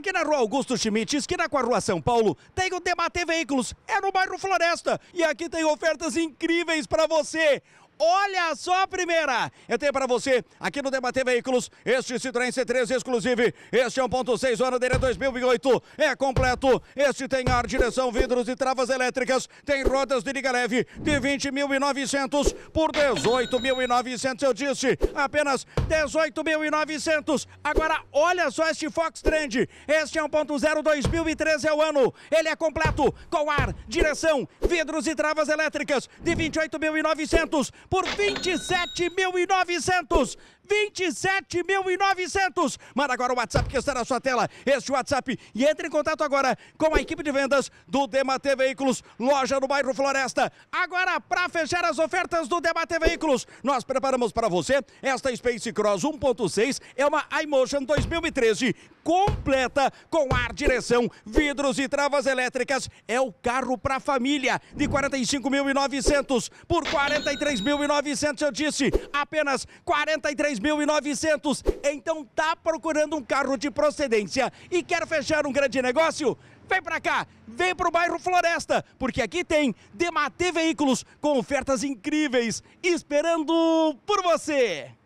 Aqui na rua Augusto Schmidt, esquina com a rua São Paulo, tem o Debater Veículos. É no bairro Floresta. E aqui tem ofertas incríveis para você. Olha só a primeira. Eu tenho para você aqui no Debater Veículos este Citroën C3 exclusivo. Este é 1.6 ano dele é 2008. É completo. Este tem ar, direção, vidros e travas elétricas. Tem rodas de liga leve de 20.900 por 18.900. Eu disse apenas 18.900. Agora olha só este Fox Trend. Este é 1.0 2013 é o ano. Ele é completo com ar, direção, vidros e travas elétricas de 28.900 por 27.900. 27.900. Manda agora o WhatsApp que está na sua tela, este WhatsApp, e entre em contato agora com a equipe de vendas do Demater Veículos, loja no bairro Floresta. Agora, para fechar as ofertas do Demater Veículos, nós preparamos para você esta Space Cross 1.6, é uma iMotion 2013, completa com ar, direção, vidros e travas elétricas. É o carro para família de 45.900 por 43.900, eu disse, apenas 43 2.900. Então tá procurando um carro de procedência e quer fechar um grande negócio? Vem para cá, vem para o bairro Floresta, porque aqui tem Dematê Veículos com ofertas incríveis esperando por você.